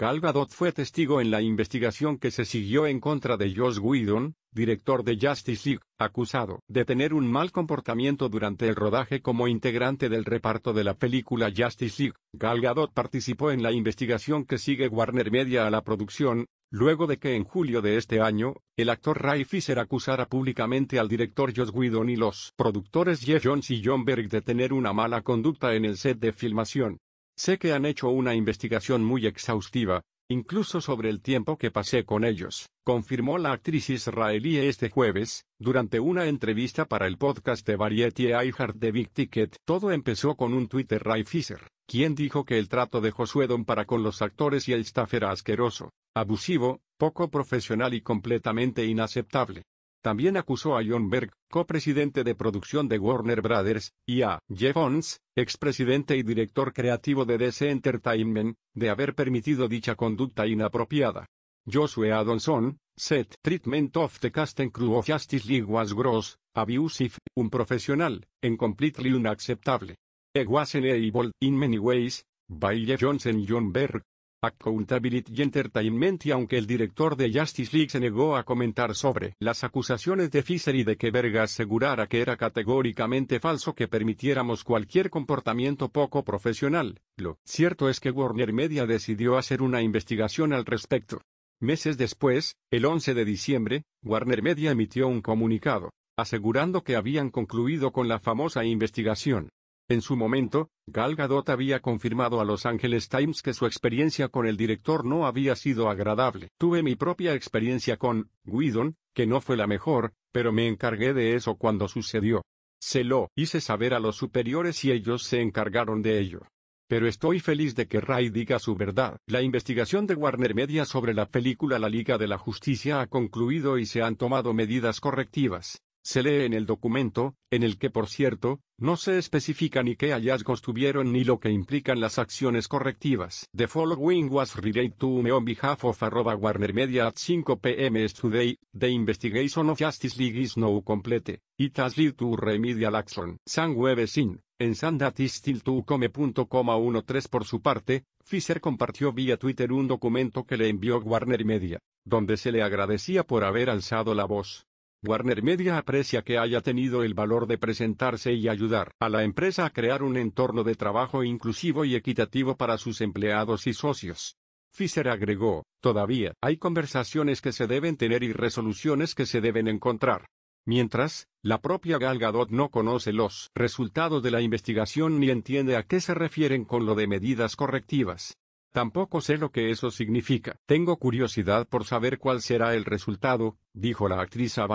Gal fue testigo en la investigación que se siguió en contra de Josh Whedon, director de Justice League, acusado de tener un mal comportamiento durante el rodaje como integrante del reparto de la película Justice League. Gal participó en la investigación que sigue Warner Media a la producción, luego de que en julio de este año, el actor Ray Fisher acusara públicamente al director Josh Whedon y los productores Jeff Jones y John Berg de tener una mala conducta en el set de filmación. Sé que han hecho una investigación muy exhaustiva, incluso sobre el tiempo que pasé con ellos, confirmó la actriz israelí este jueves, durante una entrevista para el podcast de Variety iHeart de Big Ticket. Todo empezó con un Twitter de Ray Fisher, quien dijo que el trato de Josué Don para con los actores y el staff era asqueroso, abusivo, poco profesional y completamente inaceptable. También acusó a John Berg, copresidente de producción de Warner Brothers, y a Jeff Ons, expresidente y director creativo de DC Entertainment, de haber permitido dicha conducta inapropiada. Joshua Adonson, set treatment of the cast and crew of Justice League was gross, abusive, un profesional, and completely unacceptable. It was enabled, in many ways, by Jeff Johnson John Berg, Accountability Entertainment y aunque el director de Justice League se negó a comentar sobre las acusaciones de Fisher y de que Verga asegurara que era categóricamente falso que permitiéramos cualquier comportamiento poco profesional, lo cierto es que Warner Media decidió hacer una investigación al respecto. Meses después, el 11 de diciembre, Warner Media emitió un comunicado, asegurando que habían concluido con la famosa investigación. En su momento, Gal Gadot había confirmado a Los Angeles Times que su experiencia con el director no había sido agradable. Tuve mi propia experiencia con Whedon, que no fue la mejor, pero me encargué de eso cuando sucedió. Se lo hice saber a los superiores y ellos se encargaron de ello. Pero estoy feliz de que Ray diga su verdad. La investigación de Warner Media sobre la película La Liga de la Justicia ha concluido y se han tomado medidas correctivas. Se lee en el documento, en el que por cierto, no se especifica ni qué hallazgos tuvieron ni lo que implican las acciones correctivas. The following was relayed to me on behalf of arroba Warner Media at 5 pm today, the investigation of Justice League is now complete, it has led to remedial action. San Webesin, en sandatistil Come. 13 por su parte, Fisher compartió vía Twitter un documento que le envió Warner Media, donde se le agradecía por haber alzado la voz Warner Media aprecia que haya tenido el valor de presentarse y ayudar a la empresa a crear un entorno de trabajo inclusivo y equitativo para sus empleados y socios. Fisher agregó, todavía hay conversaciones que se deben tener y resoluciones que se deben encontrar. Mientras, la propia Gal Gadot no conoce los resultados de la investigación ni entiende a qué se refieren con lo de medidas correctivas. Tampoco sé lo que eso significa. Tengo curiosidad por saber cuál será el resultado, dijo la actriz a